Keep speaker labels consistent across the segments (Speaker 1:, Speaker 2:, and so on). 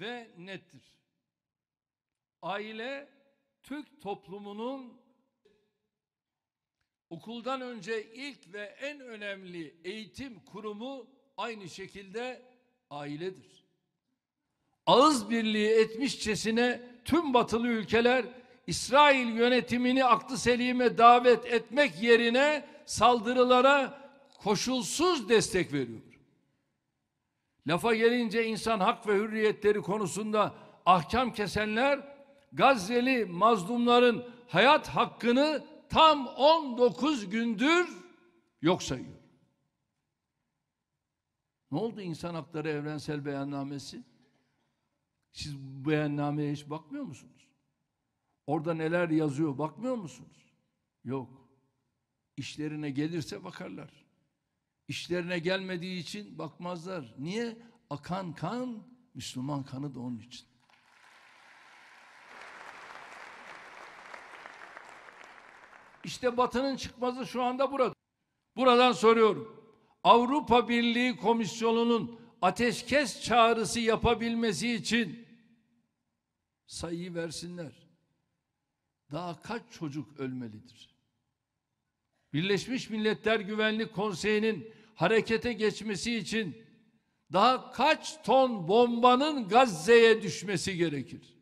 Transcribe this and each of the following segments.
Speaker 1: ve nettir. Aile Türk toplumunun okuldan önce ilk ve en önemli eğitim kurumu aynı şekilde ailedir. Ağız birliği etmişçesine tüm batılı ülkeler İsrail yönetimini aklı selime davet etmek yerine saldırılara koşulsuz destek veriyor. Lafa gelince insan hak ve hürriyetleri konusunda ahkam kesenler Gazze'li mazlumların hayat hakkını tam 19 gündür yok sayıyor. Ne oldu insan hakları evrensel beyannamesi? Siz bu beyannameye hiç bakmıyor musunuz? Orada neler yazıyor bakmıyor musunuz? Yok. İşlerine gelirse bakarlar. İşlerine gelmediği için bakmazlar. Niye? Akan kan Müslüman kanı da onun için. İşte Batı'nın çıkmazı şu anda burada. Buradan soruyorum. Avrupa Birliği Komisyonu'nun ateşkes çağrısı yapabilmesi için sayıyı versinler. Daha kaç çocuk ölmelidir? Birleşmiş Milletler Güvenlik Konseyi'nin harekete geçmesi için daha kaç ton bombanın Gazze'ye düşmesi gerekir?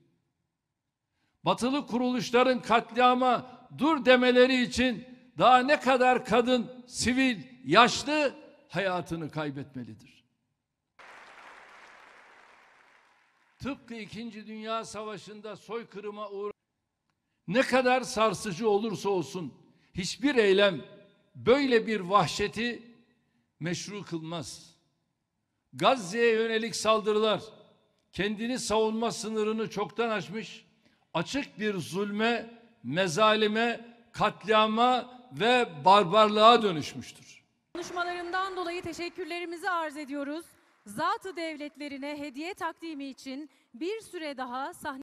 Speaker 1: Batılı kuruluşların katliama dur demeleri için daha ne kadar kadın, sivil, yaşlı hayatını kaybetmelidir? Tıpkı İkinci Dünya Savaşı'nda soykırıma uğra ne kadar sarsıcı olursa olsun hiçbir eylem böyle bir vahşeti meşru kılmaz. Gazze'ye yönelik saldırılar kendini savunma sınırını çoktan aşmış, açık bir zulme, mezalime, katliama ve barbarlığa dönüşmüştür. Konuşmalarından dolayı teşekkürlerimizi arz ediyoruz. Zatı devletlerine hediye takdimi için bir süre daha sahne